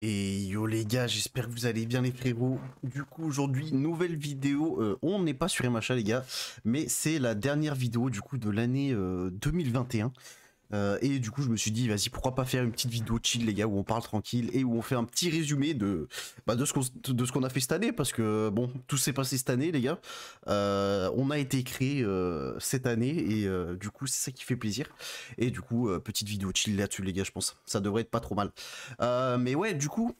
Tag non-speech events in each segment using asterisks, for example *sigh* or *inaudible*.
Et yo les gars, j'espère que vous allez bien les frérots. Du coup aujourd'hui, nouvelle vidéo, euh, on n'est pas sur MHA les gars, mais c'est la dernière vidéo du coup de l'année 2021. Euh, euh, et du coup, je me suis dit, vas-y, pourquoi pas faire une petite vidéo chill, les gars, où on parle tranquille et où on fait un petit résumé de, bah, de ce qu'on a fait cette année. Parce que, bon, tout s'est passé cette année, les gars. Euh, on a été créé euh, cette année et du coup, c'est ça qui fait plaisir. Et du coup, petite vidéo chill là-dessus, les gars, je pense. Ça devrait être pas trop mal. mais ouais, du coup.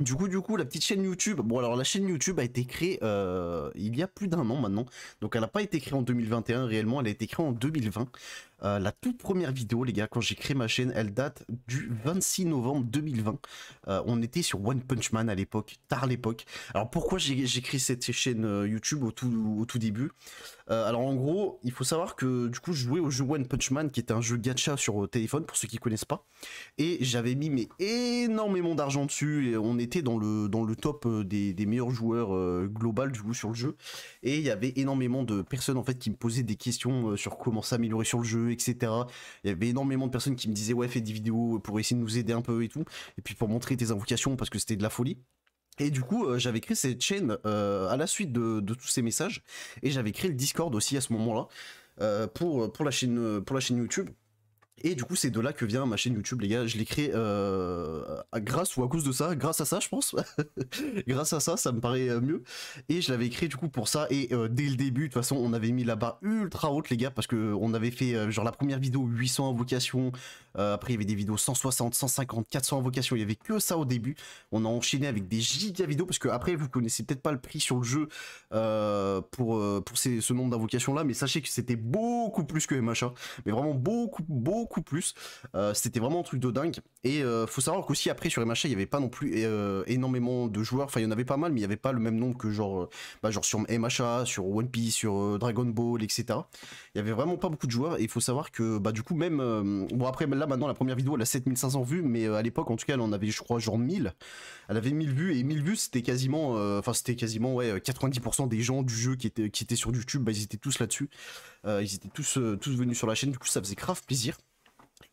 Du coup, du coup, la petite chaîne YouTube. Bon, alors la chaîne YouTube a été créée il y a plus d'un an maintenant. Donc, elle n'a pas été créée en 2021 réellement. Elle a été créée en 2020. Euh, la toute première vidéo, les gars, quand j'ai créé ma chaîne, elle date du 26 novembre 2020. Euh, on était sur One Punch Man à l'époque, tard l'époque. Alors pourquoi j'ai créé cette chaîne euh, YouTube au tout, début Alors en gros, il faut savoir que du coup, je jouais au jeu One Punch Man, qui est un jeu gacha sur téléphone, pour ceux qui ne connaissent pas. Et j'avais mis énormément d'argent dessus, et on était dans le, dans le top des, des meilleurs joueurs global du coup sur le jeu. Et il y avait énormément de personnes en fait qui me posaient des questions sur comment s'améliorer sur le jeu etc. Il y avait énormément de personnes qui me disaient ouais fais des vidéos pour essayer de nous aider un peu et tout, et puis pour montrer tes invocations parce que c'était de la folie. Et du coup, euh, j'avais créé cette chaîne euh, à la suite de, tous ces messages, et j'avais créé le Discord aussi à ce moment-là pour, euh, pour, pour la chaîne YouTube. Et du coup, c'est de là que vient ma chaîne YouTube, les gars. Je l'ai créé euh, grâce ou à cause de ça, grâce à ça, je pense. *laughs* grâce à ça, ça me paraît euh, mieux. Et je l'avais créé du coup pour ça. Et euh, dès le début, de toute façon, on avait mis la barre ultra haute, les gars, parce que on avait fait genre la première vidéo 800 invocations. après, il y avait des vidéos 160, 150, 400 invocations. Il y avait que ça au début. On a enchaîné avec des gigas vidéos parce que après, vous connaissez peut-être pas le prix sur le jeu pour pour ce nombre d'invocations là, mais sachez que c'était beaucoup plus que MHA, hein. mais vraiment beaucoup beaucoup beaucoup plus. Euh, c'était vraiment un truc de dingue. Et euh, faut savoir qu'aussi après sur MHA, il n'y avait pas non plus euh, énormément de joueurs. Enfin, il y en avait pas mal, mais il n'y avait pas le même nombre que genre, bah, genre sur MHA, sur One Piece, sur Dragon Ball, etc. Il n'y avait vraiment pas beaucoup de joueurs. Et il faut savoir que bah, du coup, même. bon, après, là maintenant, la première vidéo, elle a 7500 vues, mais à l'époque, en tout cas, elle en avait, je crois, genre 1000. Elle avait 1000 vues, et 1000 vues, c'était quasiment. Enfin, c'était quasiment, ouais, 90% des gens du jeu qui étaient, qui étaient sur YouTube, bah, ils étaient tous là-dessus. ils étaient tous, tous venus sur la chaîne, du coup ça faisait grave plaisir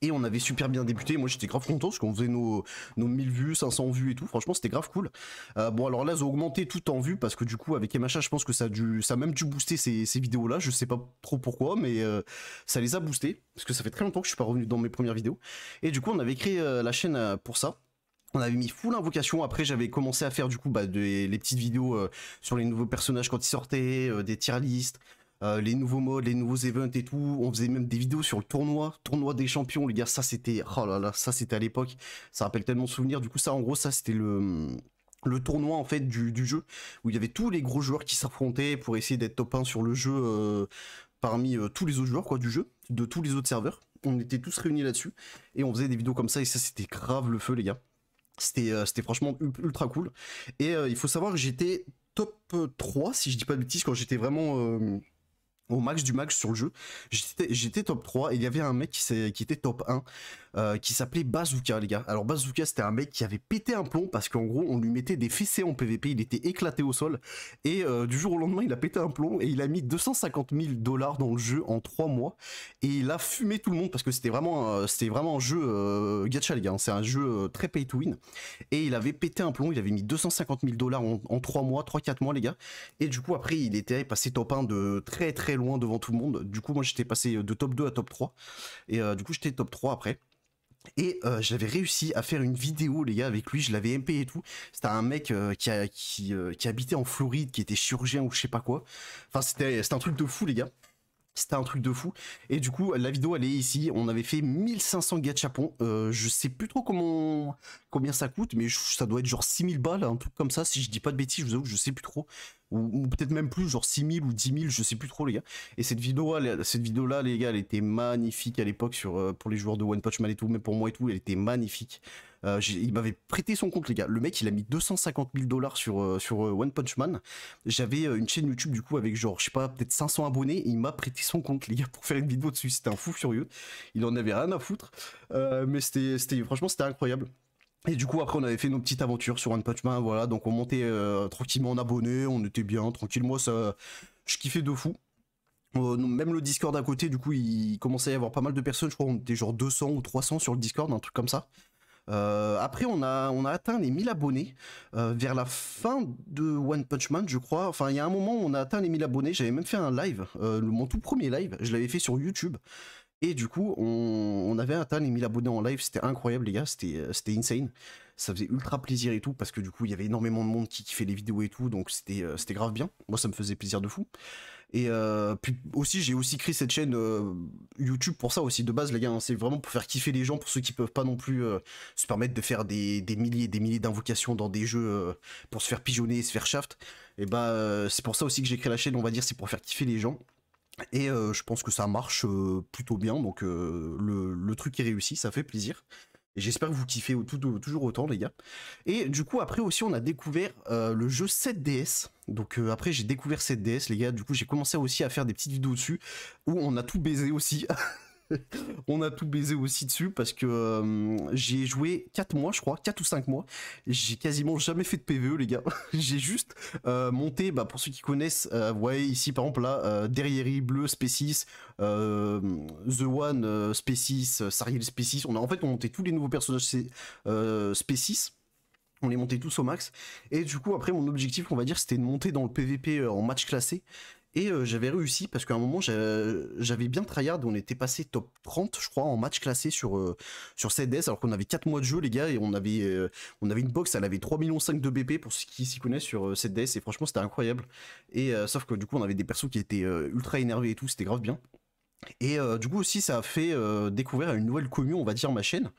et on avait super bien débuté. Moi j'étais grave content parce qu'on faisait nos, nos 1000 vues, 500 vues et tout. Franchement c'était grave cool. Euh, bon alors là ils ont augmenté tout en vues parce que du coup avec MHA je pense que ça a, ça même dû booster ces, vidéos là. Je sais pas trop pourquoi mais euh, ça les a boostés parce que ça fait très longtemps que je suis pas revenu dans mes premières vidéos. Et du coup on avait créé euh, la chaîne pour ça. On avait mis full invocation. Après, j'avais commencé à faire du coup bah, des, les petites vidéos sur les nouveaux personnages quand ils sortaient, des tier listes. Euh, les nouveaux modes, les nouveaux events et tout. On faisait même des vidéos sur le tournoi, tournoi des champions, les gars. Ça, c'était, oh là là, ça, c'était à l'époque. Ça rappelle tellement de souvenirs. Du coup, ça, en gros, ça, c'était le, le tournoi en fait du, jeu où il y avait tous les gros joueurs qui s'affrontaient pour essayer d'être top 1 sur le jeu euh, parmi euh, tous les autres joueurs quoi du jeu de tous les autres serveurs on était tous réunis là-dessus et on faisait des vidéos comme ça et ça c'était grave le feu les gars c'était c'était franchement ultra cool et il faut savoir que j'étais top 3 si je dis pas de bêtises quand j'étais vraiment au max du max sur le jeu. J'étais top 3 et il y avait un mec qui, qui était top 1 euh, qui s'appelait Bazooka, les gars. Alors, Bazooka, c'était un mec qui avait pété un plomb parce qu'en gros, on lui mettait des fessées en PVP, il était éclaté au sol. Et euh, du jour au lendemain, il a pété un plomb et il a mis 250 000 dollars dans le jeu en 3 mois. Et il a fumé tout le monde parce que c'était vraiment, vraiment un jeu euh, gacha, les gars. Hein. C'est un jeu très pay to win. Et il avait pété un plomb, il avait mis 250 000 dollars en, trois 3 mois, 3-4 mois, les gars. Et du coup, après, il était passé top 1 de très très loin devant tout le monde. Du coup, moi, j'étais passé euh, de top 2 à top 3. Et euh, du coup, j'étais top 3 après. Et euh, j'avais réussi à faire une vidéo, les gars, avec lui. Je l'avais MP et tout. C'était un mec qui, habitait en Floride, qui était chirurgien ou je sais pas quoi. Enfin, c'était un truc de fou, les gars. C'était un truc de fou. Et du coup, la vidéo, elle est ici. On avait fait 1500 gachapons. Euh, je sais plus trop comment, combien ça coûte, mais ça doit être genre 6000 balles, un truc comme ça. Si je dis pas de bêtises, je vous avoue, je sais plus trop ou, peut-être même plus, genre 6000 ou 10 000, je sais plus trop, les gars. Et cette vidéo-là, cette vidéo-là, les gars, elle était magnifique à l'époque sur euh, pour les joueurs de One Punch Man et tout, mais pour moi et tout, elle était magnifique. Euh, il m'avait prêté son compte, les gars. Le mec, il a mis 250 000 dollars sur, euh, sur One Punch Man. J'avais une chaîne YouTube, du coup, avec genre, je sais pas, peut-être 500 abonnés. il m'a prêté son compte, les gars, pour faire une vidéo dessus. C'était un fou furieux. Il en avait rien à foutre. mais c'était, franchement, c'était incroyable. Et du coup, après, on avait fait nos petites aventures sur One Punch Man, voilà. Donc, on montait euh, tranquillement en abonnés, on était bien, tranquille. Moi, ça, je kiffais de fou. Euh, même le Discord à côté, du coup, il commençait à y avoir pas mal de personnes. Je crois qu'on était genre 200 ou 300 sur le Discord, un truc comme ça. Euh, après, on a, on a atteint les 1000 abonnés vers la fin de One Punch Man, je crois. Enfin, il y a un moment, où on a atteint les 1000 abonnés. J'avais même fait un live, mon tout premier live. Je l'avais fait sur YouTube. Et du coup, on, on avait atteint les 1000 abonnés en live, c'était incroyable les gars, euh, c'était insane. Ça faisait ultra plaisir et tout, parce que du coup, il y avait énormément de monde qui kiffait les vidéos et tout, donc c'était euh, grave bien. Moi, ça me faisait plaisir de fou. Et euh, puis aussi, j'ai aussi créé cette chaîne YouTube pour ça aussi, de base, les gars. Hein. c'est vraiment pour faire kiffer les gens, pour ceux qui peuvent pas non plus se permettre de faire des, des milliers des milliers d'invocations dans des jeux pour se faire pigeonner et se faire shaft. Et bah, c'est pour ça aussi que j'ai créé la chaîne, on va dire, c'est pour faire kiffer les gens. Et euh, je pense que ça marche euh, plutôt bien. Donc euh, le, truc est réussi, ça fait plaisir. Et j'espère que vous kiffez toujours autant, les gars. Et du coup, après aussi, on a découvert le jeu 7DS. Donc après, j'ai découvert 7DS, les gars. Du coup, j'ai commencé aussi à faire des petites vidéos dessus où on a tout baisé aussi. *laughs* *laughs* on a tout baisé aussi dessus parce que euh, j'ai joué 4 mois, je crois, 4 ou 5 mois. J'ai quasiment jamais fait de PVE, les gars. *laughs* j'ai juste euh, monté, bah, pour ceux qui connaissent, voyez euh, ici par exemple là, Derrieri Bleu, Species, The One, Species, Sariel Species. On a en fait on monté tous les nouveaux personnages Species. On les montait tous au max. Et du coup, après, mon objectif, qu'on va dire, c'était de monter dans le PVP en match classé. Et euh, j'avais réussi parce qu'à un moment, j'avais bien tryhard. On était passé top 30, je crois, en match classé sur, euh, sur Alors qu'on avait 4 mois de jeu, les gars. Et on avait, euh, on avait une box, elle avait 3,5 millions de BP pour ceux qui s'y connaissent sur 7DS Et franchement, c'était incroyable. Et sauf que du coup, on avait des persos qui étaient ultra énervés et tout. C'était grave bien. Et du coup, aussi, ça a fait découvrir une nouvelle commune, on va dire, ma chaîne.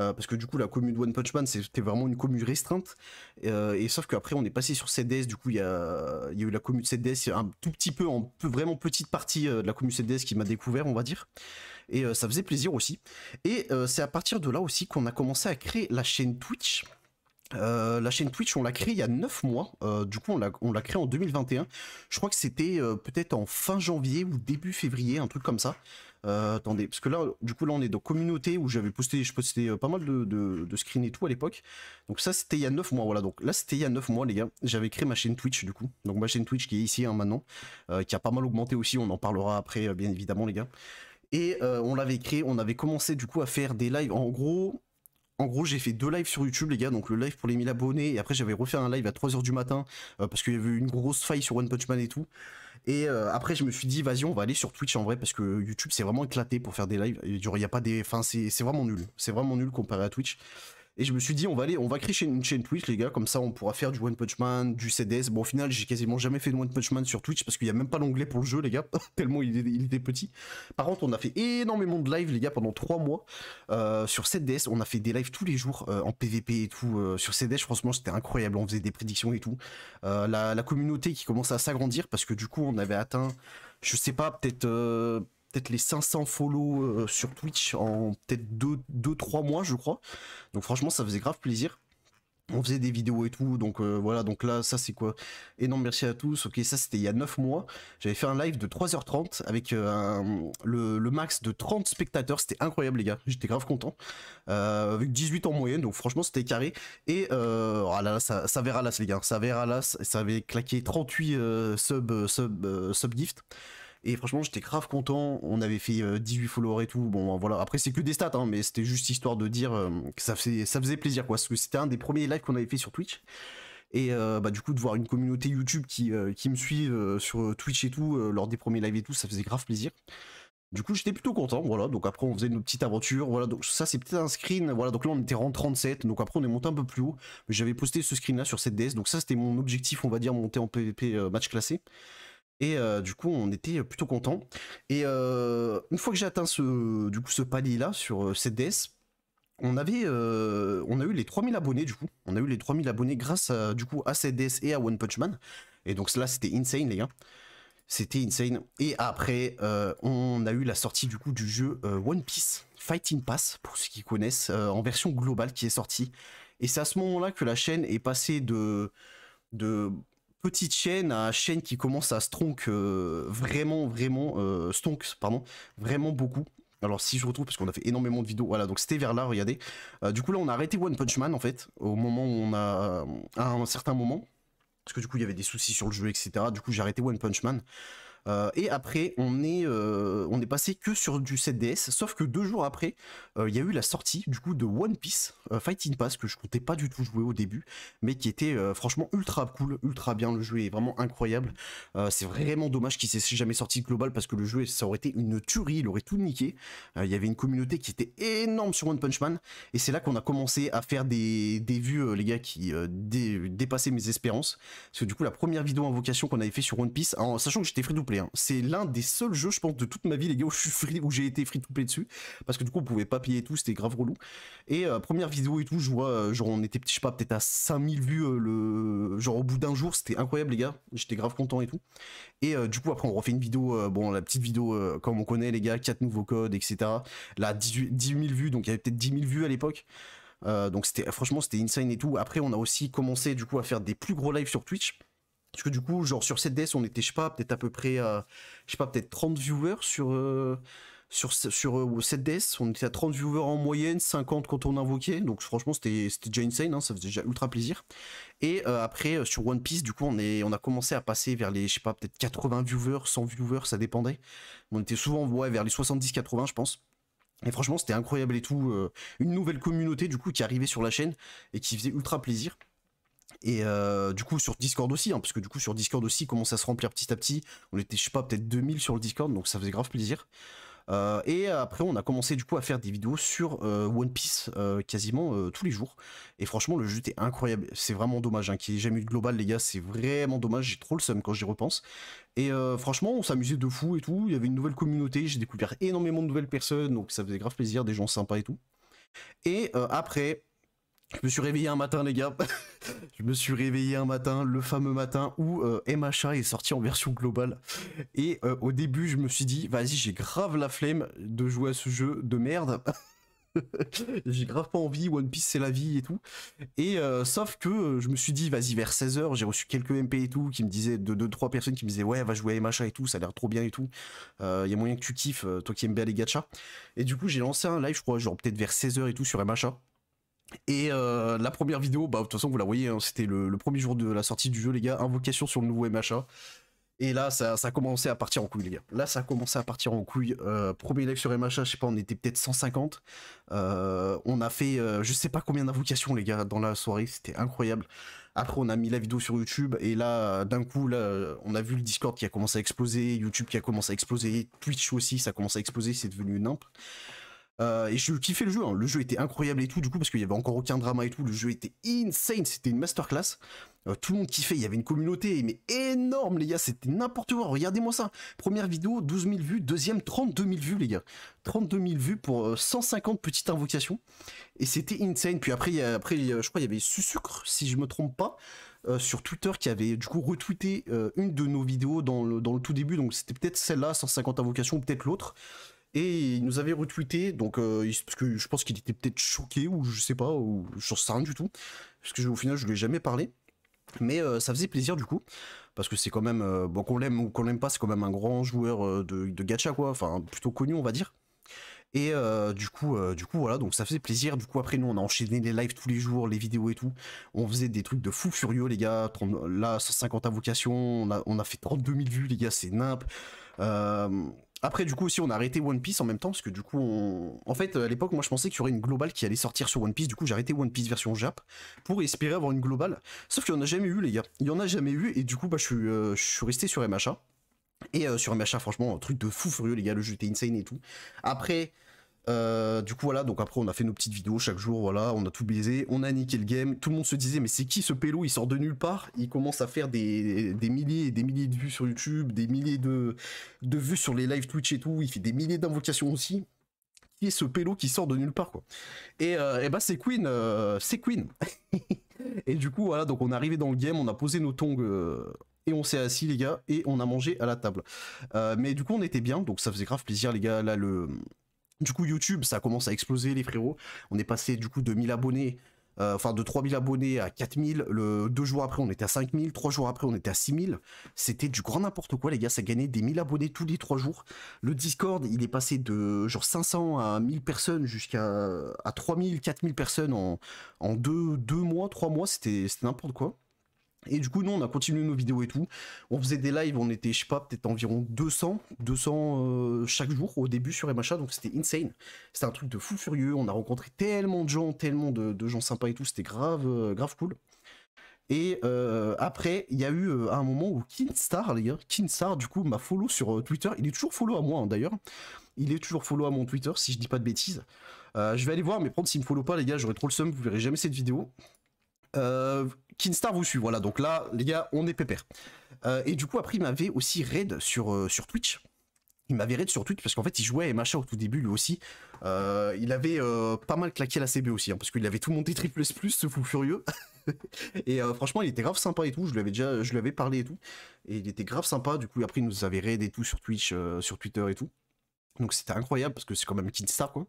Euh, parce que du coup, la commune de One Punch Man, c'était vraiment une commune restreinte. Euh, et sauf qu'après, on est passé sur CDS. Du coup, il y a, eu la commune de CDS, un tout petit peu, en vraiment petite partie euh, de la commune CDS qui m'a découvert, on va dire. Et ça faisait plaisir aussi. Et c'est à partir de là aussi qu'on a commencé à créer la chaîne Twitch. la chaîne Twitch, on l'a créée il y a 9 mois. du coup, on l'a créée en 2021. Je crois que c'était peut-être en fin janvier ou début février, un truc comme ça. Euh, attendez, parce que là, du coup, là, on est dans communauté où j'avais posté, je postais euh, pas mal de, screen et tout à l'époque. Donc ça, c'était il y a 9 mois, voilà. Donc là, c'était il y a 9 mois, les gars. J'avais créé ma chaîne Twitch, du coup. Donc ma chaîne Twitch qui est ici hein, maintenant, euh, qui a pas mal augmenté aussi. On en parlera après, bien évidemment, les gars. Et on l'avait créé, on avait commencé du coup à faire des lives. En gros, en gros, j'ai fait deux lives sur YouTube, les gars. Donc, le live pour les 1000 abonnés. Et après, j'avais refait un live à 3h du matin parce qu'il y avait eu une grosse faille sur One Punch Man et tout. Et euh, après, je me suis dit, vas-y, on va aller sur Twitch en vrai, parce que YouTube, c'est vraiment éclaté pour faire des lives. Il y a pas des. Enfin, c'est vraiment nul. C'est vraiment nul comparé à Twitch. Et je me suis dit, on va aller, on va créer une chaîne Twitch, les gars, comme ça on pourra faire du One Punch Man, du CDS. Bon, au final, j'ai quasiment jamais fait de One Punch Man sur Twitch parce qu'il n'y a même pas l'onglet pour le jeu, les gars, *laughs* tellement il, était petit. Par contre, on a fait énormément de live, les gars, pendant 3 mois euh, sur CDS. On a fait des lives tous les jours euh, en PVP et tout. Euh, sur CDS, franchement, c'était incroyable. On faisait des prédictions et tout. La, la, communauté qui commençait à s'agrandir parce que du coup, on avait atteint, je sais pas, peut-être peut-être les 500 follow euh, sur Twitch en peut-être 2-3 mois, je crois. Donc franchement, ça faisait grave plaisir. On faisait des vidéos et tout, donc euh, voilà, donc là, ça c'est quoi Et non, merci à tous, ok, ça c'était il y a 9 mois, j'avais fait un live de 3h30 avec euh, le, max de 30 spectateurs, c'était incroyable les gars, j'étais grave content, avec 18 en moyenne, donc franchement c'était carré, et voilà, ah là ça, ça verra l'as les gars, ça verra l'as, ça avait claqué 38 sub, sub, sub gift, et franchement, j'étais grave content. On avait fait 18 euh, followers et tout. Bon, voilà. Après, c'est que des stats, hein, mais c'était juste histoire de dire euh, que ça faisait, ça faisait plaisir, quoi. Parce que c'était un des premiers lives qu'on avait fait sur Twitch. Et euh, bah, du coup, de voir une communauté YouTube qui, qui me suit sur Twitch et tout, lors des premiers lives et tout, ça faisait grave plaisir. Du coup, j'étais plutôt content, voilà. Donc après, on faisait nos petites aventures, voilà. Donc ça, c'est peut-être un screen, voilà. Donc là, on était en 37, donc après, on est monté un peu plus haut. J'avais posté ce screen-là sur cette DS, donc ça, c'était mon objectif, on va dire, monter en PvP match classé. Et euh, du coup, on était plutôt content. Et euh, une fois que j'ai atteint ce, du coup, ce palier-là sur euh, CDS, on avait, on a eu les 3000 abonnés du coup. On a eu les 3000 abonnés grâce du coup, à DS et à One Punch Man. Et donc cela, c'était insane les gars. C'était insane. Et après, on a eu la sortie du coup du jeu One Piece Fighting Pass, pour ceux qui connaissent, en version globale qui est sortie. Et c'est à ce moment-là que la chaîne est passée de, de petite chaîne à chaîne qui commence à stonk euh, vraiment, vraiment, euh, pardon, vraiment beaucoup. Alors si je retrouve, parce qu'on a fait énormément de vidéos, voilà, donc c'était vers là, regardez. Euh, du coup là, on a arrêté One Punch Man, en fait, au moment où on a... à un certain moment. Parce que du coup, il y avait des soucis sur le jeu, etc. Du coup, j'ai arrêté One Punch Man. Euh, et après, on est, euh, on est passé que sur du 7DS, sauf que deux jours après, euh, il y a eu la sortie du coup de One Piece Fighting Pass, que je comptais pas du tout jouer au début, mais qui était franchement ultra cool, ultra bien. Le jeu est vraiment incroyable. c'est vraiment dommage qu'il s'est jamais sorti global parce que le jeu, ça aurait été une tuerie, il aurait tout niqué. Il y avait une communauté qui était énorme sur One Punch Man, et c'est là qu'on a commencé à faire des, des vues, les gars, qui dépassaient mes espérances. Parce que du coup, la première vidéo en vocation qu'on avait fait sur One Piece, en sachant que j'étais free c'est l'un des seuls jeux, je pense, de toute ma vie, les gars, où je suis où j'ai été free to play dessus. Parce que du coup, on pouvait pas payer tout, c'était grave relou. Et euh, première vidéo et tout, je vois, euh, genre, on était, je sais pas, peut-être à 5000 vues, euh, le... genre au bout d'un jour, c'était incroyable, les gars. J'étais grave content et tout. Et du coup, après, on refait une vidéo, bon, la petite vidéo, comme on connaît, les gars, 4 nouveaux codes, etc. Là, 18, 10 000 vues, donc il y avait peut-être 10 000 vues à l'époque. donc c'était franchement c'était insane et tout. Après on a aussi commencé du coup à faire des plus gros lives sur Twitch. Parce que du coup, genre sur cette DS, on était, je sais pas, peut-être à peu près, à, euh, je sais pas, peut-être 30 viewers sur, euh, sur, sur cette euh, DS. On était à 30 viewers en moyenne, 50 quand on invoquait. Donc franchement, c'était déjà insane, hein, ça faisait déjà ultra plaisir. Et après, sur One Piece, du coup, on, est, on a commencé à passer vers les, je sais pas, peut-être 80 viewers, 100 viewers, ça dépendait. On était souvent, ouais, vers les 70-80, je pense. Et franchement, c'était incroyable et tout. une nouvelle communauté, du coup, qui arrivait sur la chaîne et qui faisait ultra plaisir. Et euh, du coup, sur Discord aussi, hein, parce que du coup, sur Discord aussi, il commence à se remplir petit à petit. On était, je sais pas, peut-être 2000 sur le Discord, donc ça faisait grave plaisir. Euh, et après, on a commencé du coup à faire des vidéos sur euh, One Piece quasiment tous les jours. Et franchement, le jeu était incroyable. C'est vraiment dommage hein, qu'il n'y ait jamais eu de global, les gars. C'est vraiment dommage. J'ai trop le seum quand j'y repense. Et franchement, on s'amusait de fou et tout. Il y avait une nouvelle communauté. J'ai découvert énormément de nouvelles personnes. Donc ça faisait grave plaisir, des gens sympas et tout. Et après, je me suis réveillé un matin, les gars. *laughs* je me suis réveillé un matin, le fameux matin où euh, MHA est sorti en version globale. Et euh, au début, je me suis dit, vas-y, j'ai grave la flemme de jouer à ce jeu de merde. *laughs* j'ai grave pas envie, One Piece c'est la vie et tout. Et euh, sauf que je me suis dit, vas-y, vers 16h, j'ai reçu quelques MP et tout, qui me disaient, de 2-3 personnes qui me disaient, ouais, va jouer à MHA et tout, ça a l'air trop bien et tout. Il y a moyen que tu kiffes, toi qui aimes bien les gachas. Et du coup, j'ai lancé un live, je crois, genre peut-être vers 16h et tout sur MHA. Et euh, la première vidéo, bah de toute façon vous la voyez, hein, c'était le, premier jour de la sortie du jeu les gars, invocation sur le nouveau MHA. Et là ça, ça a commencé à partir en couille les gars. Là ça a commencé à partir en couille. Euh, premier live sur MHA, je sais pas, on était peut-être 150. Euh, on a fait je sais pas combien d'invocations les gars dans la soirée, c'était incroyable. Après on a mis la vidéo sur YouTube et là d'un coup on a vu le Discord qui a commencé à exploser, YouTube qui a commencé à exploser, Twitch aussi ça commence à exploser, c'est devenu une imp. Euh, et je kiffais le jeu, hein. le jeu était incroyable et tout, du coup, parce qu'il y avait encore aucun drama et tout, le jeu était insane, c'était une masterclass. Euh, tout le monde kiffait, il y avait une communauté, mais énorme, les gars, c'était n'importe quoi, regardez-moi ça. Première vidéo, 12 000 vues, deuxième, 32 000 vues, les gars. 32 000 vues pour 150 euh, petites invocations, et c'était insane. Puis après, après je crois, il y avait Sucre si je me trompe pas. sur Twitter qui avait du coup retweeté une de nos vidéos dans le, dans le tout début, donc c'était peut-être celle-là, 150 invocations, peut-être l'autre. Et il nous avait retweeté, donc, euh, parce que je pense qu'il était peut-être choqué, ou je sais pas, ou sur sais rien du tout, parce que au final, je lui ai jamais parlé. Mais euh, ça faisait plaisir du coup, parce que c'est quand même, euh, bon qu'on l'aime ou qu'on l'aime pas, c'est quand même un grand joueur de, gacha quoi, enfin plutôt connu on va dire. Et du coup, du coup voilà, donc ça faisait plaisir. Du coup après nous on a enchaîné les lives tous les jours, les vidéos et tout. On faisait des trucs de fou furieux les gars. là 150 invocations, on a, on a fait 32 000 vues les gars, c'est nimp. Après, du coup, aussi, on a arrêté One Piece en même temps, parce que du coup, on... en fait, à l'époque, moi, je pensais qu'il y aurait une globale qui allait sortir sur One Piece. Du coup, j'ai arrêté One Piece version Jap pour espérer avoir une globale. Sauf qu'il n'y en a jamais eu, les gars. Il n'y en a jamais eu, et du coup, bah, je suis, euh, je suis resté sur MHA. Et euh, sur MHA, franchement, un truc de fou furieux, les gars. Le jeu était insane et tout. Après, euh, du coup voilà, donc après on a fait nos petites vidéos chaque jour, voilà, on a tout baisé, on a niqué le game, tout le monde se disait mais c'est qui ce pélo, il sort de nulle part, il commence à faire des, milliers et des milliers de vues sur YouTube, des milliers de, de vues sur les live Twitch et tout, il fait des milliers d'invocations aussi. Qui est ce pélo qui sort de nulle part quoi Et, euh, et bah c'est Queen, euh, c'est Queen. *laughs* et du coup voilà, donc on est arrivé dans le game, on a posé nos tongs et on s'est assis les gars et on a mangé à la table. mais du coup on était bien, donc ça faisait grave plaisir les gars, là le du coup, YouTube, ça commence à exploser, les frérots. On est passé du coup de 1000 abonnés, euh, enfin de 3000 abonnés à 4000. Le, deux jours après, on était à 5000. Trois jours après, on était à 6000. C'était du grand n'importe quoi, les gars. Ça gagnait des 1000 abonnés tous les trois jours. Le Discord, il est passé de genre 500 à 1000 personnes jusqu'à à 3000, 4000 personnes en, en deux, deux mois, trois mois. C'était n'importe quoi. Et du coup, nous, on a continué nos vidéos et tout. On faisait des lives, on était, je sais pas, peut-être environ 200, 200 euh, chaque jour au début sur MHA, donc c'était insane. C'était un truc de fou furieux, on a rencontré tellement de gens, tellement de, gens sympas et tout, c'était grave, euh, grave cool. Et euh, après, il y a eu un moment où Kinstar, les gars, Kinstar, du coup, m'a follow sur Twitter. Il est toujours follow à moi, hein, d'ailleurs. Il est toujours follow à mon Twitter, si je dis pas de bêtises. je vais aller voir, mais prendre s'il me follow pas, les gars, j'aurai trop le seum, vous verrez jamais cette vidéo. euh... Kinstar vous suit. Voilà, donc là, les gars, on est pépère. Euh, et du coup, après, il m'avait aussi raid sur, euh, sur Twitch. Il m'avait raid sur Twitch parce qu'en fait, il jouait à machin au tout début, lui aussi. Euh, il avait pas mal claqué la CB aussi, hein, parce qu'il avait tout monté triple S+, ce fou furieux. *laughs* et franchement, il était grave sympa et tout. Je lui avais déjà je lui avais parlé et tout. Et il était grave sympa. Du coup, après, il nous avait raid et tout sur Twitch, sur Twitter et tout. Donc c'était incroyable parce que c'est quand même Kinstar, quoi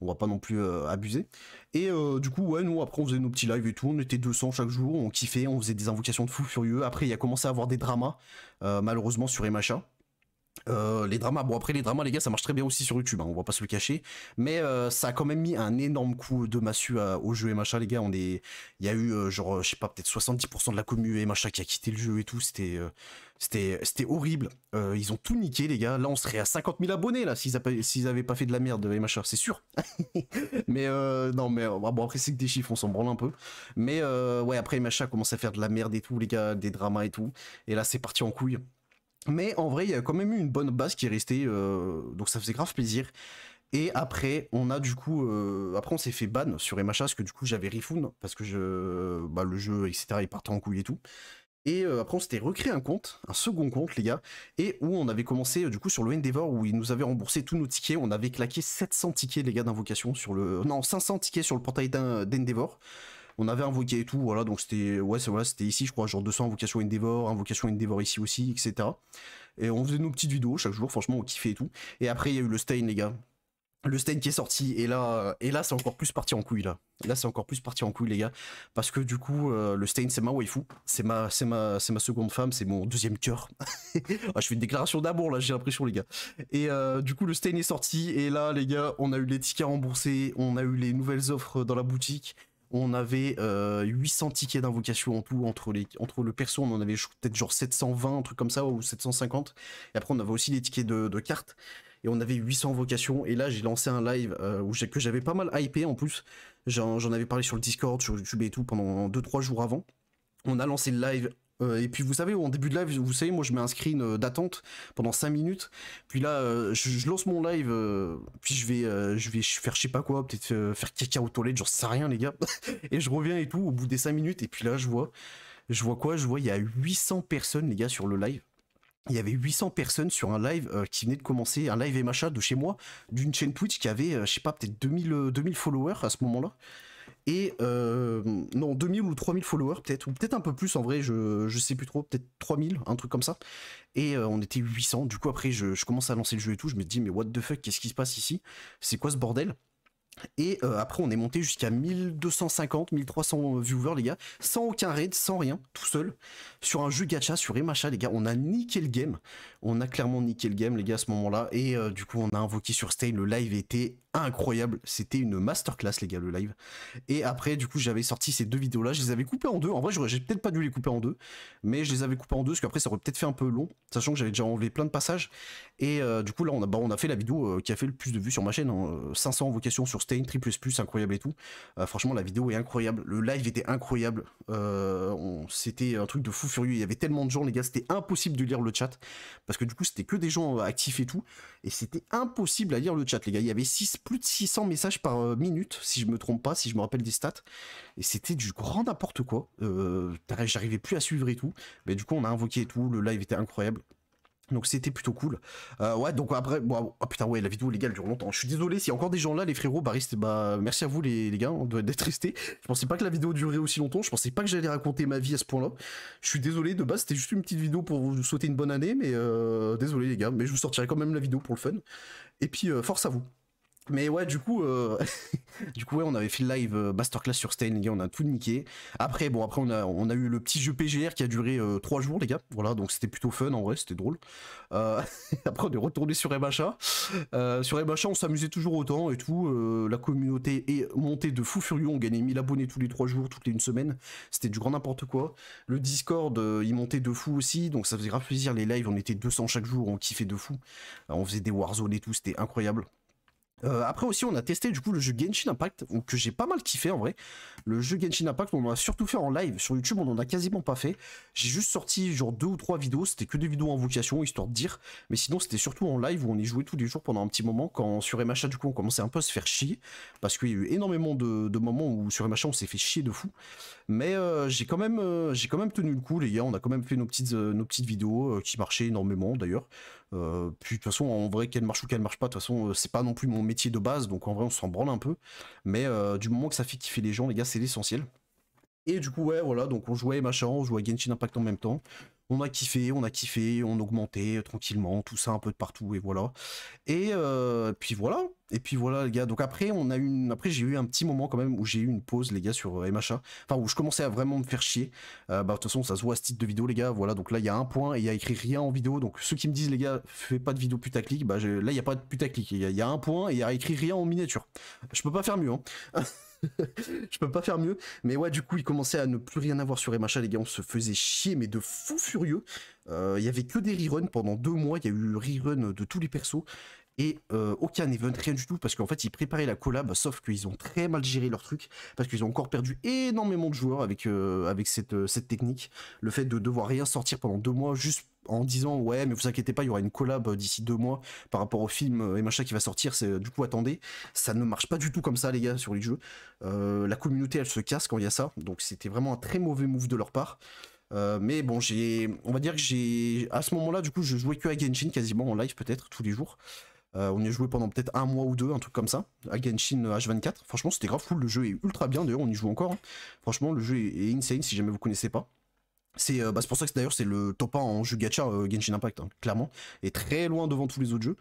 on va pas non plus euh, abuser. Et euh, du coup, ouais, nous, après, on faisait nos petits lives et tout, on était 200 chaque jour, on kiffait, on faisait des invocations de fous furieux. Après, il a commencé à avoir des dramas, euh, malheureusement, sur Emacha. Euh, les dramas, bon après les dramas les gars ça marche très bien aussi sur YouTube, hein, on va pas se le cacher, mais euh, ça a quand même mis un énorme coup de massue euh, au jeu et machin les gars, on est, il y a eu genre je sais pas peut-être 70% de la commu et machin qui a quitté le jeu et tout, c'était c'était c'était horrible, ils ont tout niqué les gars, là on serait à 50 000 abonnés là s'ils s'ils avaient pas fait de la merde et machin, c'est sûr, *laughs* mais non mais bon après c'est que des chiffres on s'en branle un peu, mais ouais après et a commence à faire de la merde et tout les gars, des dramas et tout, et là c'est parti en couille. Mais en vrai, il y a quand même eu une bonne base qui est restée, euh, donc ça faisait grave plaisir. Et après, on a du coup, euh, après on s'est fait ban sur MHA parce que du coup j'avais refund parce que je, bah, le jeu etc. Il partait en couille et tout. Et euh, après on s'était recréé un compte, un second compte les gars, et où on avait commencé du coup sur le Endeavor où ils nous avaient remboursé tous nos tickets. On avait claqué 700 tickets les gars d'invocation sur le, non 500 tickets sur le portail d'Endeavor on avait invoqué et tout, voilà, donc c'était ouais, c'est voilà, c'était ici, je crois, genre 200 invocations Endeavor, invocation Endeavor ici aussi, etc. Et on faisait nos petites vidéos chaque jour, franchement, on kiffait et tout. Et après, il y a eu le Stain, les gars. Le Stain qui est sorti, et là, et là c'est encore plus parti en couille, là. Là, c'est encore plus parti en couille, les gars. Parce que du coup, euh, le Stain, c'est ma waifu. C'est ma, c'est ma, c'est ma seconde femme, c'est mon deuxième cœur. *laughs* Ah, je fais une déclaration d'amour, là, j'ai l'impression, les gars. Et euh, du coup, le Stain est sorti, et là, les gars, on a eu les tickets remboursés, on a eu les nouvelles offres dans la boutique on avait 800 euh, tickets d'invocation en tout entre, les, entre le perso, on en avait peut-être genre 720, un truc comme ça, ou 750. Et après, on avait aussi des tickets de, cartes. Et on avait 800 vocations. Et là, j'ai lancé un live euh, que j'avais pas mal hypé en plus. J'en avais parlé sur le Discord, sur YouTube et tout pendant 2-3 jours avant. On a lancé le live euh, et puis vous savez, en début de live, vous savez, moi je mets un screen euh, d'attente pendant 5 minutes. Puis là, euh, je, lance mon live, puis je vais, je vais faire je sais pas quoi, peut-être faire caca aux toilettes, j'en sais rien les gars. *laughs* et je reviens et tout au bout des 5 minutes. Et puis là, je vois, je vois quoi Je vois, il y a 800 personnes les gars sur le live. Il y avait 800 personnes sur un live qui venait de commencer, un live et machin de chez moi, d'une chaîne Twitch qui avait, je sais pas, peut-être 2000, 2000 followers à ce moment-là et euh, non 2000 ou 3000 followers peut-être ou peut-être un peu plus en vrai je, je sais plus trop peut-être 3000 un truc comme ça et euh, on était 800 du coup après je, commence à lancer le jeu et tout je me dis mais what the fuck qu'est-ce qui se passe ici c'est quoi ce bordel et euh, après on est monté jusqu'à 1250 1300 viewers les gars sans aucun raid sans rien tout seul sur un jeu gacha sur Emacha les gars on a niqué le game on a clairement niqué le game les gars à ce moment là et du coup on a invoqué sur Stay le live était incroyable. C'était une masterclass, les gars, le live. Et après, du coup, j'avais sorti ces deux vidéos-là. Je les avais coupées en deux. En vrai, j'ai peut-être pas dû les couper en deux, mais je les avais coupées en deux parce qu'après, ça aurait peut-être fait un peu long, sachant que j'avais déjà enlevé plein de passages. Et euh, du coup, là, on a, bah, on a fait la vidéo euh, qui a fait le plus de vues sur ma chaîne. 500 invocations hein. euh, sur Stain, 3++, plus, incroyable et tout. franchement, la vidéo est incroyable. Le live était incroyable. c'était un truc de fou furieux. Il y avait tellement de gens, les gars, c'était impossible de lire le chat parce que du coup, c'était que des gens actifs et tout. Et c'était impossible à lire le chat, les gars. Il y avait 6 plus de 600 messages par euh, minute, si je me trompe pas, si je me rappelle des stats. Et c'était du grand n'importe quoi. Euh, j'arrivais plus à suivre et tout. Mais du coup, on a invoqué et tout. Le live était incroyable. Donc c'était plutôt cool. Euh, ouais, donc après, ah, putain, ouais, la vidéo légale dure longtemps. Je suis désolé s'il y a encore des gens là, les frérots, bah, bah merci à vous les, les gars, on doit être restés. Je pensais pas que la vidéo durerait aussi longtemps, je pensais pas que j'allais raconter ma vie à ce point-là. Je suis désolé, de base c'était juste une petite vidéo pour vous souhaiter une bonne année, mais désolé les gars, mais je vous sortirai quand même la vidéo pour le fun. Et puis force à vous. Mais ouais, du coup, euh, *laughs* du coup ouais, on avait fait le live euh, masterclass sur Stain, les gars, on a tout niqué. Après, bon, après, on a, on a eu le petit jeu PGR qui a duré 3 euh, jours, les gars. Voilà, donc c'était plutôt fun en vrai, c'était drôle. *laughs* après, on est retourné sur MHA. sur MHA, on s'amusait toujours autant et tout. la communauté est montée de fou furieux. On gagnait 1000 abonnés tous les 3 jours, toutes les 1 semaine. C'était du grand n'importe quoi. Le Discord, il montait de fou aussi, donc ça faisait grave plaisir. Les lives, on était 200 chaque jour, on kiffait de fou. on faisait des Warzone et tout, c'était incroyable. Euh, après aussi, on a testé du coup le jeu Genshin Impact, que j'ai pas mal kiffé en vrai. Le jeu Genshin Impact, on en a surtout fait en live sur YouTube, on en a quasiment pas fait. J'ai juste sorti genre deux ou trois vidéos, c'était que des vidéos en vocation, histoire de dire. Mais sinon, c'était surtout en live où on y jouait tous les jours pendant un petit moment. Quand sur MHA, du coup, on commençait un peu à se faire chier, parce qu'il y a eu énormément de, moments où sur MHA, on s'est fait chier de fou. Mais euh, j'ai quand, même, euh, j'ai quand même tenu le coup, les gars. On a quand même fait nos petites, euh, nos petites vidéos qui marchaient énormément, d'ailleurs. puis, de toute façon, en vrai, qu'elle marche ou qu'elle marche pas, de toute façon, c'est pas non plus mon métier de base. Donc, en vrai, on s'en branle un peu. Mais du moment que ça fait kiffer les gens, les gars, c'est l'essentiel. Et du coup, ouais, voilà. Donc, on jouait machin, on jouait Genshin Impact en même temps on a kiffé, on a kiffé, on augmentait tranquillement, tout ça un peu de partout, et voilà. Et puis voilà, et puis voilà les gars. Donc après on a une après j'ai eu un petit moment quand même où j'ai eu une pause les gars sur euh, MHA. Enfin où je commençais à vraiment me faire chier. Euh, bah de toute façon ça se voit à ce titre de vidéo les gars. Voilà donc là il y a un point et il y a écrit rien en vidéo. Donc ceux qui me disent les gars fais pas de vidéo putaclic, bah là il y a pas de putaclic. Il y, a un point et il y a écrit rien en miniature. Je peux pas faire mieux. Hein. *laughs* je peux pas faire mieux. Mais ouais, du coup, il commençait à ne plus rien avoir sur MHA, les gars. On se faisait chier, mais de fou furieux. Euh, il y avait que des reruns pendant deux mois. Il y a eu rerun de tous les persos et euh, aucun event, rien du tout, parce qu'en fait ils préparaient la collab, sauf qu'ils ont très mal géré leur truc, parce qu'ils ont encore perdu énormément de joueurs avec, euh, avec euh, cette, technique, le fait de devoir rien sortir pendant deux mois juste en disant ouais mais vous inquiétez pas il y aura une collab d'ici deux mois par rapport au film et machin qui va sortir c'est du coup attendez ça ne marche pas du tout comme ça les gars sur les jeux la communauté elle se casse quand il y a ça donc c'était vraiment un très mauvais move de leur part mais bon j'ai on va dire que j'ai à ce moment là du coup je jouais que à Genshin quasiment en live peut-être tous les jours euh, on y a joué pendant peut-être un mois ou deux, un truc comme ça, à Genshin H24. Franchement, c'était grave cool. Le jeu est ultra bien. D'ailleurs, on y joue encore. Hein. Franchement, le jeu est insane si jamais vous connaissez pas. C'est euh, bah, pour ça que d'ailleurs c'est le top 1 en jeu gacha euh, Genshin Impact, hein, clairement, et très loin devant tous les autres jeux.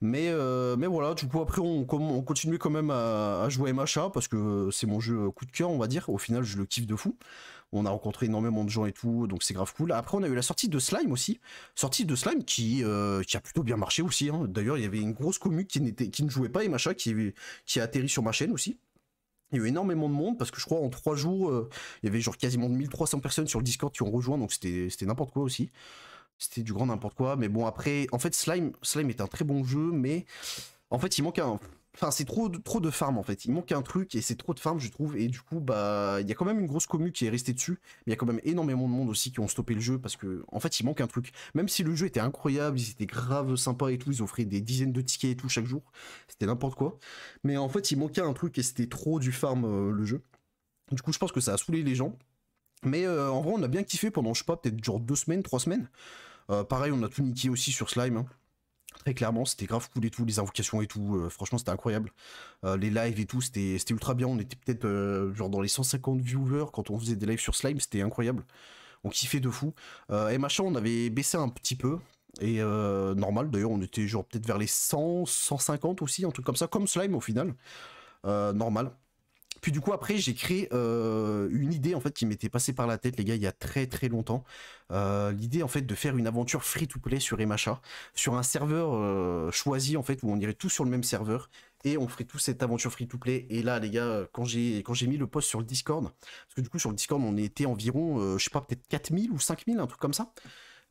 Mais, mais voilà, du coup après on, on continuait quand même à, jouer à MHA parce que c'est mon jeu coup de cœur on va dire, au final je le kiffe de fou on a rencontré énormément de gens et tout, donc c'est grave cool. Après, on a eu la sortie de Slime aussi, sortie de Slime qui, euh, a plutôt bien marché aussi. Hein. D'ailleurs, il y avait une grosse commu qui, n'était, qui ne jouait pas et machin, qui, qui a atterri sur ma chaîne aussi. Il y a eu énormément de monde parce que je crois en trois jours, euh, il y avait genre quasiment 1300 personnes sur le Discord qui ont rejoint, donc c'était, c'était n'importe quoi aussi. C'était du grand n'importe quoi, mais bon, après, en fait, Slime, Slime est un très bon jeu, mais en fait, il manque un Enfin, c'est trop, de, trop de farm en fait. Il manque un truc et c'est trop de farm, je trouve. Et du coup, bah, il y a quand même une grosse commu qui est restée dessus. Mais il y a quand même énormément de monde aussi qui ont stoppé le jeu parce que, en fait, il manque un truc. Même si le jeu était incroyable, ils étaient grave sympas et tout, ils offraient des dizaines de tickets et tout chaque jour. C'était n'importe quoi. Mais en fait, il manquait un truc et c'était trop du farm euh, le jeu. Du coup, je pense que ça a saoulé les gens. Mais euh, en vrai, on a bien kiffé pendant, je sais pas, peut-être genre deux semaines, trois semaines. Euh, pareil, on a tout niqué aussi sur Slime. Hein très clairement. C'était grave cool et tout, les invocations et tout. Euh, franchement, c'était incroyable. Euh, les lives et tout, c'était ultra bien. On était peut-être euh, genre dans les 150 viewers quand on faisait des lives sur Slime, c'était incroyable. On kiffait de fou. et machin, on avait baissé un petit peu. Et normal, d'ailleurs, on était genre peut-être vers les 100, 150 aussi, un truc comme ça, comme Slime au final. normal. Puis du coup après j'ai créé euh, une idée en fait qui m'était passée par la tête les gars il y a très très longtemps. Euh, l'idée en fait de faire une aventure free to play sur Emacha, sur un serveur euh, choisi en fait où on irait tous sur le même serveur et on ferait tous cette aventure free to play. Et là, les gars, quand j'ai quand j'ai mis le post sur le Discord, parce que du coup sur le Discord on était environ, je sais pas, peut-être 4000 ou 5000, un truc comme ça.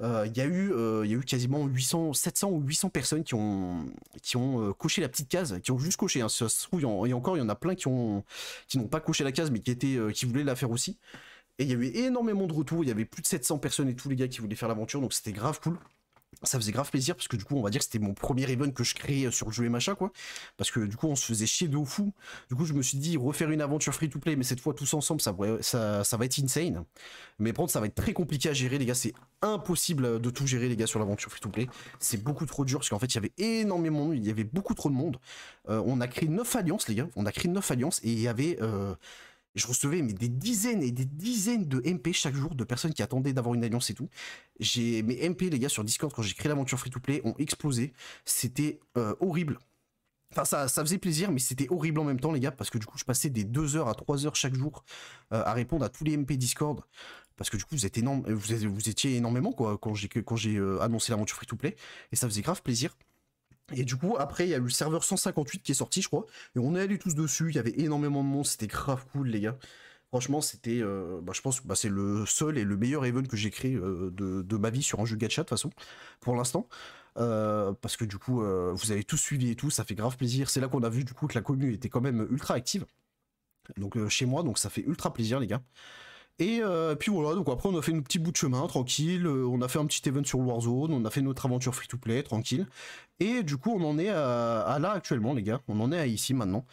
Euh, euh, il y a eu quasiment 800 700 ou 800 personnes qui ont qui euh, coché la petite case qui ont juste coché un hein. et encore il y en a plein qui qui n'ont pas coché la case mais qui étaient qui voulaient la faire aussi et il y a eu énormément de retours il y avait plus de 700 personnes et tous les gars qui voulaient faire l'aventure donc c'était grave cool ça faisait grave plaisir parce que du coup on va dire que c'était mon premier event que je créais euh, sur le jeu et machin quoi parce que du coup on se faisait chier de fou du coup je me suis dit refaire une aventure free to play mais cette fois tous ensemble ça, va être insane mais prendre ça va être très compliqué à gérer les gars c'est impossible euh, de tout gérer les gars sur l'aventure free to play c'est beaucoup trop dur parce qu'en fait il y avait énormément il y avait beaucoup trop de monde euh, on a créé 9 alliances les gars on a créé 9 alliances et il y avait je recevais mais, des dizaines et des dizaines de MP chaque jour de personnes qui attendaient d'avoir une alliance et tout. J'ai mes MP, les gars, sur Discord, quand j'ai créé l'aventure Free to Play, ont explosé. C'était euh, horrible. Enfin, ça, ça, faisait plaisir, mais c'était horrible en même temps, les gars, parce que du coup, je passais des 2 heures à 3 heures chaque jour euh, à répondre à tous les MP Discord. Parce que du coup, vous, êtes énorme, vous, vous étiez énormément, quoi, quand j'ai euh, annoncé l'aventure Free to Play. Et ça faisait grave plaisir. Et du coup, après, il y a eu le serveur 158 qui est sorti, je crois. Et on est allé tous dessus. Il y avait énormément de monde. C'était grave cool, les gars. Franchement, c'était, euh, bah, je pense, que bah, c'est le seul et le meilleur event que j'ai créé euh, de, ma vie sur un jeu gacha de toute façon, pour l'instant. Euh, parce que du coup, vous avez tous suivi et tout, ça fait grave plaisir. C'est là qu'on a vu du coup que la commune était quand même ultra active. Donc chez moi, donc ça fait ultra plaisir, les gars. Et euh, puis voilà, donc après on a fait nos petit bout de chemin, tranquille, euh, on a fait un petit event sur Warzone, on a fait notre aventure free-to-play, tranquille. Et du coup on en est à, là actuellement les gars, on en est à ici maintenant.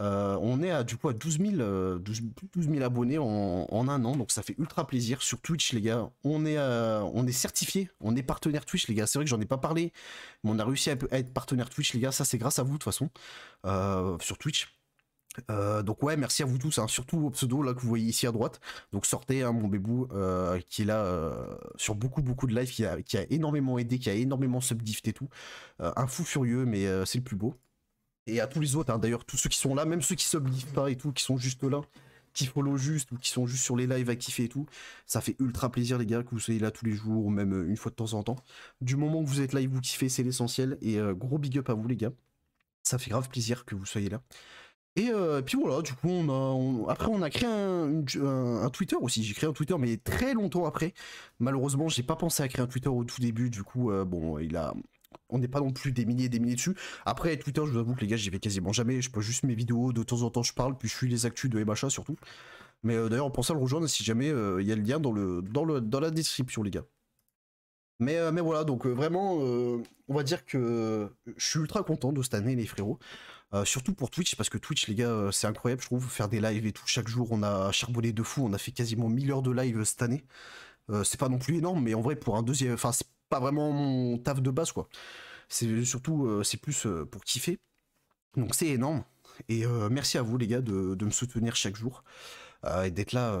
Euh, on est à du coup à 12 000, abonnés en, un an, donc ça fait ultra plaisir sur Twitch les gars. On est, on est certifié, on est partenaire Twitch les gars, c'est vrai que j'en ai pas parlé, mais on a réussi à, être partenaire Twitch les gars, ça c'est grâce à vous de toute façon, sur Twitch. Euh, donc ouais, merci à vous tous, hein. surtout au pseudo là que vous voyez ici à droite. Donc sortez hein, mon bébou euh, qui est là euh, sur beaucoup beaucoup de live, qui a, énormément aidé, qui a énormément subdiffé et tout. un fou furieux, mais c'est le plus beau. Et à tous les autres, hein. d'ailleurs tous ceux qui sont là, même ceux qui subdiffent pas et tout, qui sont juste là, qui follow juste ou qui sont juste sur les lives à kiffer et tout, ça fait ultra plaisir les gars que vous soyez là tous les jours ou même une fois de temps en temps. Du moment que vous êtes là et vous kiffez, c'est l'essentiel. Et gros big up à vous les gars, ça fait grave plaisir que vous soyez là. Euh, et, puis voilà, du coup, on après, on a créé un, Twitter aussi. J'ai créé un Twitter, mais très longtemps après. Malheureusement, j'ai pas pensé à créer un Twitter au tout début. Du coup, euh, bon, il a. On n'est pas non plus des milliers et des milliers dessus. Après, Twitter, je vous avoue que les gars, j'y vais quasiment jamais. Je poste juste mes vidéos. De temps en temps, je parle. Puis je suis les actus de Ebacha surtout. Mais euh, d'ailleurs, pensez à le rejoindre si jamais il y a le lien dans, le, dans, dans la description, les gars. Mais, mais voilà, donc vraiment, on va dire que je suis ultra content de cette année, les frérots. Euh, surtout pour Twitch, parce que Twitch, les gars, euh, c'est incroyable, je trouve, faire des lives et tout. Chaque jour, on a charbonné de fou. On a fait quasiment 1000 heures de live euh, cette année. c'est pas non plus énorme, mais en vrai, pour un deuxième. Enfin, c'est pas vraiment mon taf de base, quoi. C'est surtout, c'est plus pour kiffer. Donc, c'est énorme. Et merci à vous, les gars, de, de me soutenir chaque jour. et d'être là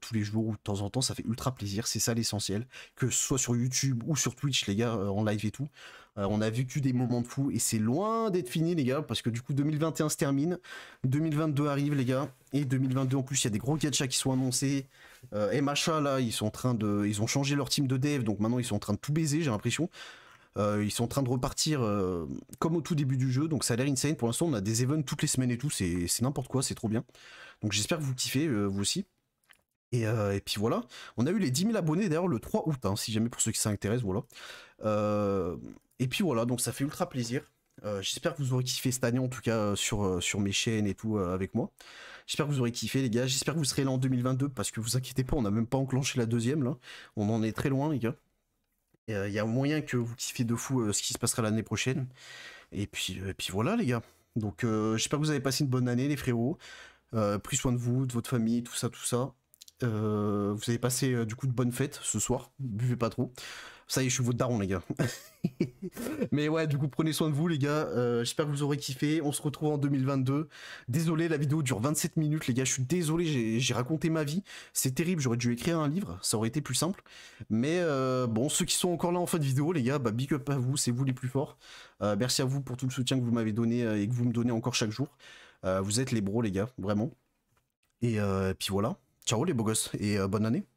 tous les jours ou de temps en temps, ça fait ultra plaisir. C'est ça l'essentiel. Que ce soit sur YouTube ou sur Twitch, les gars, en live et tout. Euh, on a vécu des moments de fou et c'est loin d'être fini, les gars, parce que du coup, 2021 se termine, 2022 arrive, les gars, et 2022 en plus, il y a des gros gachas qui sont annoncés. Et euh, MHA, là, ils sont en train de. Ils ont changé leur team de dev, donc maintenant ils sont en train de tout baiser, j'ai l'impression. Euh, ils sont en train de repartir comme au tout début du jeu, donc ça a l'air insane. Pour l'instant, on a des events toutes les semaines et tout, c'est n'importe quoi, c'est trop bien. Donc j'espère que vous kiffez, vous aussi. Euh, et, puis voilà, on a eu les 10 000 abonnés d'ailleurs le 3 août, hein, si jamais pour ceux qui s'intéressent, voilà. Euh, et puis voilà, donc ça fait ultra plaisir. Euh, j'espère que vous aurez kiffé cette année, en tout cas sur, sur mes chaînes et tout avec moi. J'espère que vous aurez kiffé les gars, j'espère que vous serez là en 2022 parce que vous inquiétez pas, on n'a même pas enclenché la deuxième là. On en est très loin les gars. Il y a moyen que vous kiffiez de fou ce qui se passera l'année prochaine. Et puis, et puis voilà les gars. Donc j'espère que vous avez passé une bonne année les frérots. pris soin de vous, de votre famille, tout ça, tout ça. Euh, vous avez passé euh, du coup de bonnes fêtes ce soir. Buvez pas trop. Ça y est, je suis votre daron, les gars. *laughs* Mais ouais, du coup, prenez soin de vous, les gars. Euh, j'espère que vous aurez kiffé. On se retrouve en 2022. Désolé, la vidéo dure 27 minutes, les gars. Je suis désolé, j'ai raconté ma vie. C'est terrible, j'aurais dû écrire un livre. Ça aurait été plus simple. Mais bon, ceux qui sont encore là en fin de vidéo, les gars, bah, big up à vous. C'est vous les plus forts. merci à vous pour tout le soutien que vous m'avez donné et que vous me donnez encore chaque jour. vous êtes les bros, les gars, vraiment. Et puis voilà. Ciao les beaux gosses et euh, bonne année.